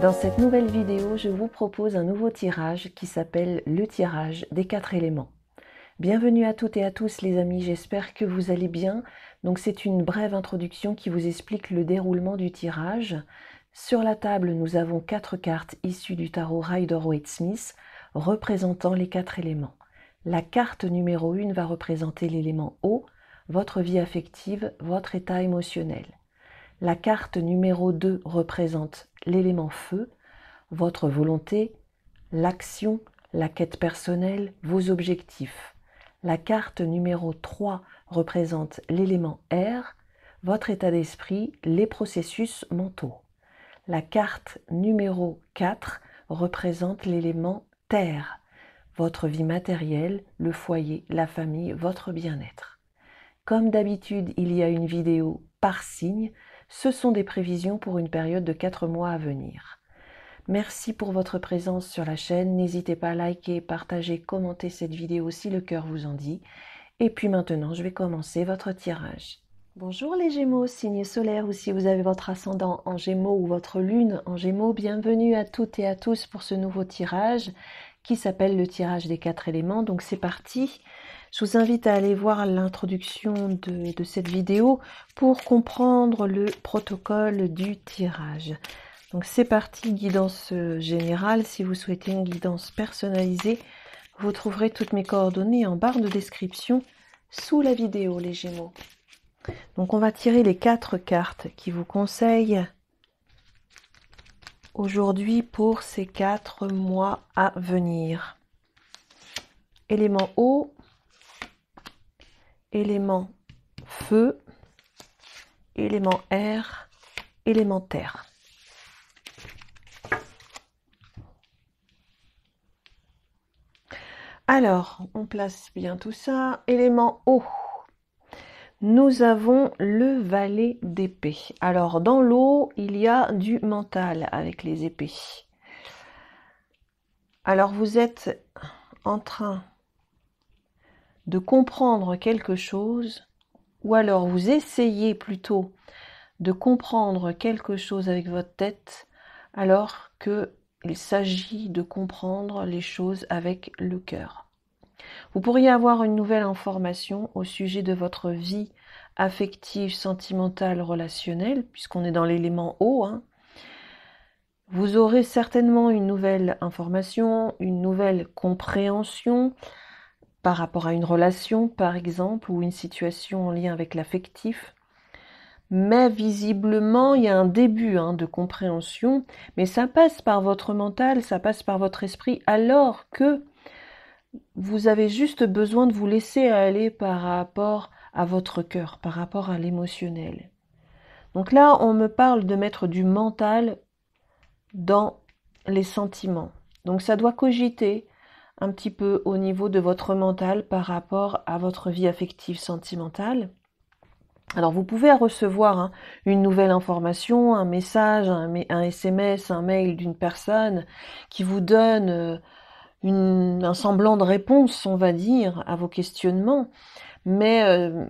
Dans cette nouvelle vidéo, je vous propose un nouveau tirage qui s'appelle le tirage des quatre éléments. Bienvenue à toutes et à tous les amis, j'espère que vous allez bien. Donc c'est une brève introduction qui vous explique le déroulement du tirage. Sur la table, nous avons quatre cartes issues du tarot Rider-Waite-Smith représentant les quatre éléments. La carte numéro 1 va représenter l'élément eau, votre vie affective, votre état émotionnel. La carte numéro 2 représente l'élément feu, votre volonté, l'action, la quête personnelle, vos objectifs. La carte numéro 3 représente l'élément air, votre état d'esprit, les processus mentaux. La carte numéro 4 représente l'élément terre, votre vie matérielle, le foyer, la famille, votre bien-être. Comme d'habitude, il y a une vidéo par signe, ce sont des prévisions pour une période de 4 mois à venir. Merci pour votre présence sur la chaîne. N'hésitez pas à liker, partager, commenter cette vidéo si le cœur vous en dit. Et puis maintenant, je vais commencer votre tirage. Bonjour les Gémeaux, signe solaire ou si vous avez votre ascendant en Gémeaux ou votre lune en Gémeaux, bienvenue à toutes et à tous pour ce nouveau tirage qui s'appelle le tirage des quatre éléments. Donc c'est parti. Je vous invite à aller voir l'introduction de, de cette vidéo pour comprendre le protocole du tirage. Donc c'est parti, guidance euh, générale. Si vous souhaitez une guidance personnalisée, vous trouverez toutes mes coordonnées en barre de description sous la vidéo, les Gémeaux. Donc on va tirer les quatre cartes qui vous conseillent aujourd'hui pour ces quatre mois à venir. Élément eau, élément feu, élément air, élément terre. Alors, on place bien tout ça. Élément eau. Nous avons le valet d'épée. Alors, dans l'eau, il y a du mental avec les épées. Alors, vous êtes en train de comprendre quelque chose, ou alors vous essayez plutôt de comprendre quelque chose avec votre tête, alors que il s'agit de comprendre les choses avec le cœur. Vous pourriez avoir une nouvelle information au sujet de votre vie affective, sentimentale, relationnelle, puisqu'on est dans l'élément haut. Hein. Vous aurez certainement une nouvelle information, une nouvelle compréhension par rapport à une relation, par exemple, ou une situation en lien avec l'affectif mais visiblement, il y a un début hein, de compréhension, mais ça passe par votre mental, ça passe par votre esprit, alors que vous avez juste besoin de vous laisser aller par rapport à votre cœur, par rapport à l'émotionnel. Donc là, on me parle de mettre du mental dans les sentiments. Donc ça doit cogiter un petit peu au niveau de votre mental par rapport à votre vie affective sentimentale. Alors vous pouvez recevoir hein, une nouvelle information, un message, un, SMS, un mail d'une personne qui vous donne euh, un semblant de réponse, on va dire, à vos questionnements. Mais euh,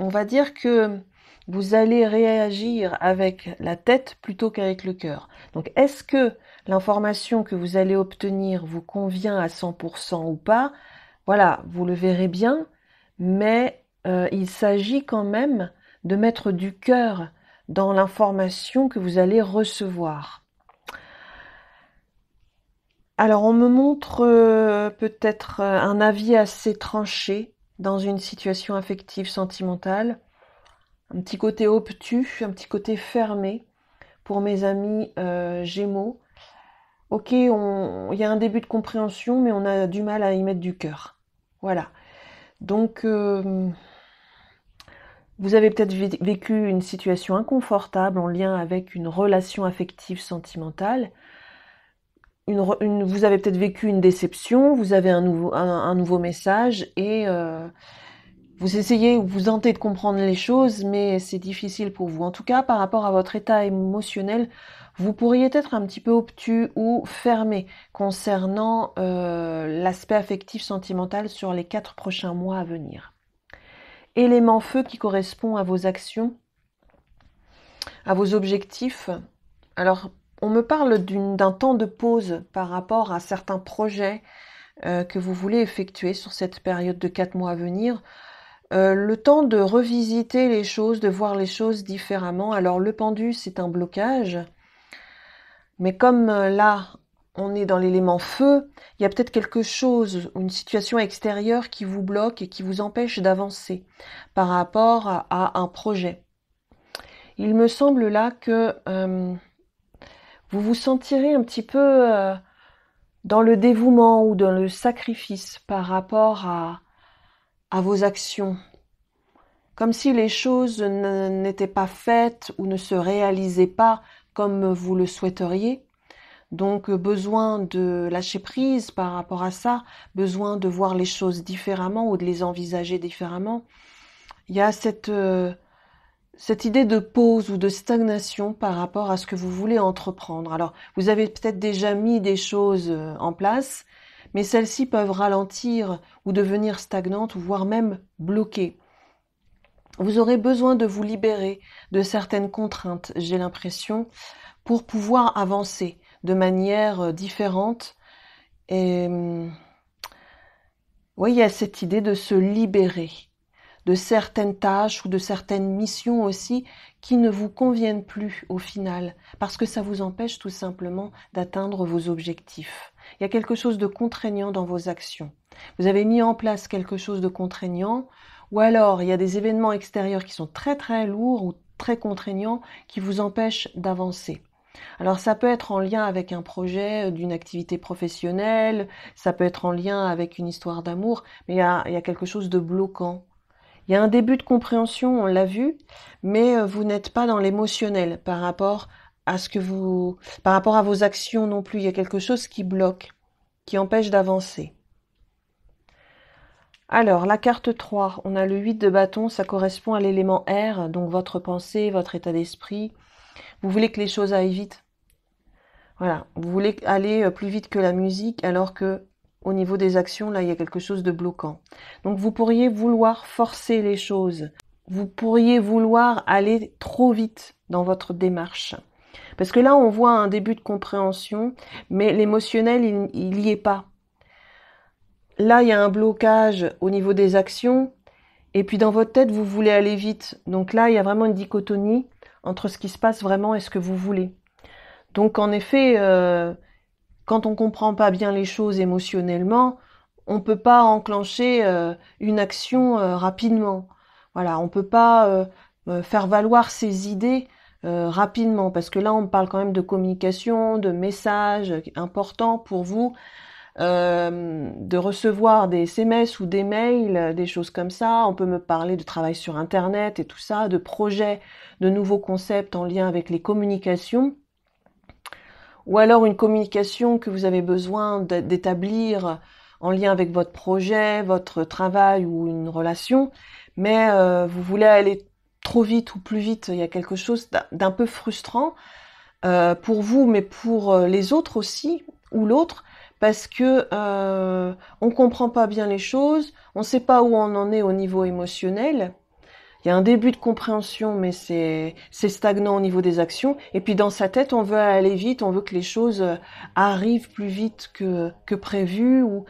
on va dire que vous allez réagir avec la tête plutôt qu'avec le cœur. Donc est-ce que l'information que vous allez obtenir vous convient à 100% ou pas Voilà, vous le verrez bien, mais euh, il s'agit quand même de mettre du cœur dans l'information que vous allez recevoir. Alors on me montre euh, peut-être euh, un avis assez tranché dans une situation affective sentimentale, un petit côté obtus, un petit côté fermé pour mes amis gémeaux. Ok, il y a un début de compréhension, mais on a du mal à y mettre du cœur. Voilà. Donc, vous avez peut-être vécu une situation inconfortable en lien avec une relation affective sentimentale. vous avez peut-être vécu une déception, vous avez un nouveau, message et euh, vous essayez ou vous tentez de comprendre les choses, mais c'est difficile pour vous. En tout cas, par rapport à votre état émotionnel, vous pourriez être un petit peu obtus ou fermé concernant euh, l'aspect affectif sentimental sur les quatre prochains mois à venir élément feu qui correspond à vos actions, à vos objectifs. Alors, on me parle d'un temps de pause par rapport à certains projets euh, que vous voulez effectuer sur cette période de quatre mois à venir. Euh, le temps de revisiter les choses, de voir les choses différemment. Alors le pendu, c'est un blocage. Mais comme euh, là, on est dans l'élément feu, il y a peut-être quelque chose, une situation extérieure qui vous bloque et qui vous empêche d'avancer par rapport à, un projet. Il me semble là que euh, vous vous sentirez un petit peu euh, dans le dévouement ou dans le sacrifice par rapport à, à vos actions, comme si les choses n'étaient pas faites ou ne se réalisaient pas comme vous le souhaiteriez donc euh, besoin de lâcher prise par rapport à ça, besoin de voir les choses différemment ou de les envisager différemment. Il y a cette, euh, idée de pause ou de stagnation par rapport à ce que vous voulez entreprendre. Alors vous avez peut-être déjà mis des choses euh, en place, mais celles-ci peuvent ralentir ou devenir stagnantes ou voire même bloquées. Vous aurez besoin de vous libérer de certaines contraintes, j'ai l'impression, pour pouvoir avancer de manière euh, différente. Et hum, oui, il y a cette idée de se libérer de certaines tâches ou de certaines missions aussi qui ne vous conviennent plus au final, parce que ça vous empêche tout simplement d'atteindre vos objectifs. Il y a quelque chose de contraignant dans vos actions. Vous avez mis en place quelque chose de contraignant, ou alors il y a des événements extérieurs qui sont très très lourds ou très contraignants qui vous empêchent d'avancer. Alors ça peut être en lien avec un projet euh, d'une activité professionnelle, ça peut être en lien avec une histoire d'amour, mais il y a, quelque chose de bloquant. Il y a un début de compréhension, on l'a vu, mais euh, vous n'êtes pas dans l'émotionnel par rapport à ce que vous, par rapport à vos actions non plus. Il y a quelque chose qui bloque, qui empêche d'avancer. Alors, la carte 3, on a le 8 de bâton, ça correspond à l'élément R, donc votre pensée, votre état d'esprit, vous voulez que les choses aillent vite. Voilà, vous voulez aller euh, plus vite que la musique alors que au niveau des actions, là, il y a quelque chose de bloquant. Donc vous pourriez vouloir forcer les choses. Vous pourriez vouloir aller trop vite dans votre démarche. Parce que là, on voit un début de compréhension, mais l'émotionnel, il n'y est pas. Là, il y a un blocage au niveau des actions, et puis dans votre tête, vous voulez aller vite. Donc là, il y a vraiment une dichotomie entre ce qui se passe vraiment et ce que vous voulez. Donc en effet, euh, quand on ne comprend pas bien les choses émotionnellement, on ne peut pas enclencher euh, une action euh, rapidement. Voilà, on ne peut pas faire valoir ses idées rapidement, parce que là, on parle quand même de communication, de messages importants pour vous. Euh, de recevoir des SMS ou des mails, euh, des choses comme ça. On peut me parler de travail sur Internet et tout ça, de projets, de nouveaux concepts en lien avec les communications. Ou alors une communication que vous avez besoin d'établir en lien avec votre projet, votre travail ou une relation, mais euh, vous voulez aller trop vite ou plus vite, il y a quelque chose d'un peu frustrant pour vous, mais pour les autres aussi, ou l'autre, parce que euh, on comprend pas bien les choses, on ne sait pas où on en est au niveau émotionnel. Il y a un début de compréhension, mais c'est stagnant au niveau des actions. Et puis dans sa tête, on veut aller vite, on veut que les choses euh, arrivent plus vite que, que prévu. Ou...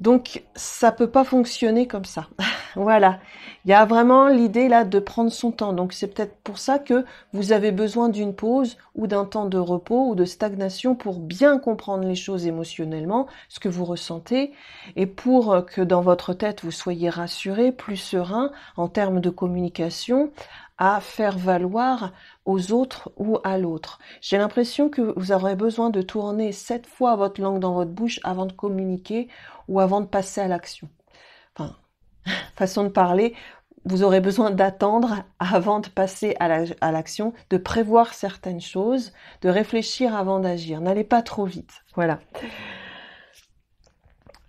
Donc ça peut pas fonctionner comme ça. voilà. Il y a vraiment l'idée là de prendre son temps. Donc c'est peut-être pour ça que vous avez besoin d'une pause ou d'un temps de repos ou de stagnation pour bien comprendre les choses émotionnellement, ce que vous ressentez, et pour que dans votre tête vous soyez rassuré, plus serein en termes de communication à faire valoir aux autres ou à l'autre. J'ai l'impression que vous aurez besoin de tourner sept fois votre langue dans votre bouche avant de communiquer ou avant de passer à l'action. Enfin, façon de parler, vous aurez besoin d'attendre avant de passer à l'action, de prévoir certaines choses, de réfléchir avant d'agir. N'allez pas trop vite. Voilà.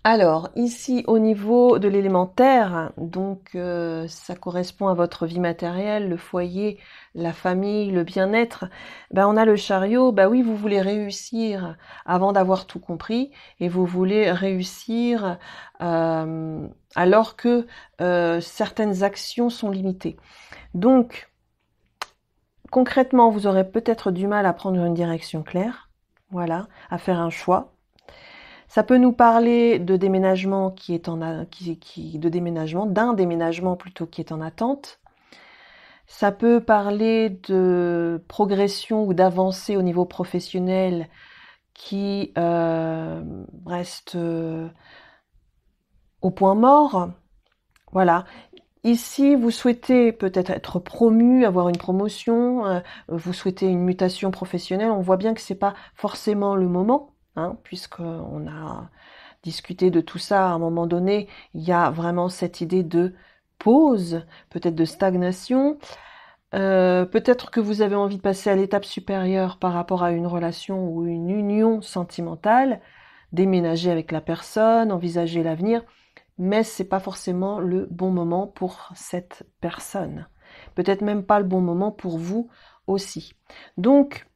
Alors, ici, au niveau de l'élémentaire, donc euh, ça correspond à votre vie matérielle, le foyer, la famille, le bien-être, ben, on a le chariot, ben oui, vous voulez réussir avant d'avoir tout compris, et vous voulez réussir euh, alors que euh, certaines actions sont limitées. Donc, concrètement, vous aurez peut-être du mal à prendre une direction claire, voilà, à faire un choix, ça peut nous parler de déménagement qui est en qui, de déménagement, d'un déménagement plutôt qui est en attente. Ça peut parler de progression ou d'avancée au niveau professionnel qui euh, reste euh, au point mort. Voilà. Ici, vous souhaitez peut-être être promu, avoir une promotion, euh, vous souhaitez une mutation professionnelle. On voit bien que ce n'est pas forcément le moment. Hein, puisque puisqu'on a discuté de tout ça à un moment donné, il y a vraiment cette idée de pause, peut-être de stagnation. Euh, peut-être que vous avez envie de passer à l'étape supérieure par rapport à une relation ou une union sentimentale, déménager avec la personne, envisager l'avenir, mais c'est pas forcément le bon moment pour cette personne. Peut-être même pas le bon moment pour vous aussi. Donc,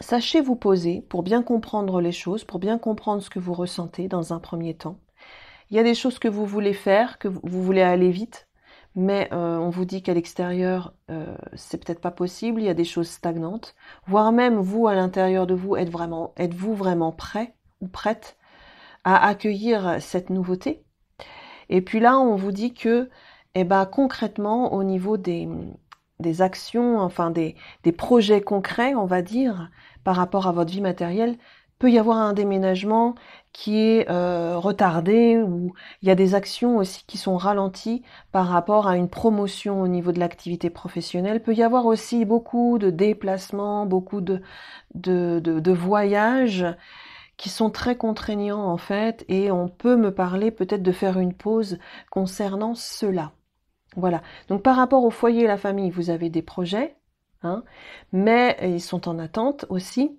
Sachez vous poser pour bien comprendre les choses, pour bien comprendre ce que vous ressentez dans un premier temps. Il y a des choses que vous voulez faire, que vous voulez aller vite, mais euh, on vous dit qu'à l'extérieur, euh, c'est peut-être pas possible, il y a des choses stagnantes, voire même vous, à l'intérieur de vous, êtes vraiment, êtes-vous vraiment prêt ou prête à accueillir cette nouveauté Et puis là, on vous dit que, eh ben, concrètement, au niveau des, des actions, enfin des, projets concrets, on va dire, par rapport à votre vie matérielle, peut y avoir un déménagement qui est euh, retardé ou il y a des actions aussi qui sont ralenties par rapport à une promotion au niveau de l'activité professionnelle. Peut y avoir aussi beaucoup de déplacements, beaucoup de voyages qui sont très contraignants en fait et on peut me parler peut-être de faire une pause concernant cela. Voilà. Donc par rapport au foyer et la famille, vous avez des projets, hein, mais ils sont en attente aussi.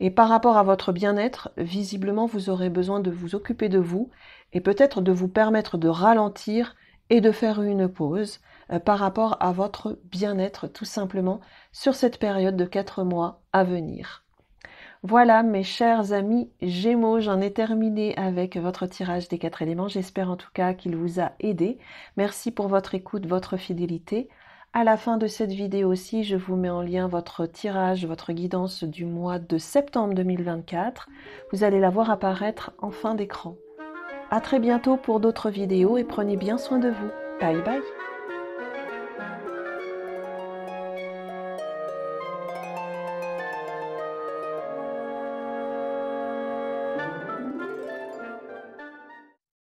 Et par rapport à votre bien-être, visiblement, vous aurez besoin de vous occuper de vous et peut-être de vous permettre de ralentir et de faire une pause euh, par rapport à votre bien-être tout simplement sur cette période de 4 mois à venir. Voilà mes chers amis Gémeaux, j'en ai terminé avec votre tirage des quatre éléments. J'espère en tout cas qu'il vous a aidé. Merci pour votre écoute, votre fidélité. À la fin de cette vidéo aussi, je vous mets en lien votre tirage, votre guidance du mois de septembre 2024. Vous allez la voir apparaître en fin d'écran. À très bientôt pour d'autres vidéos et prenez bien soin de vous. Bye bye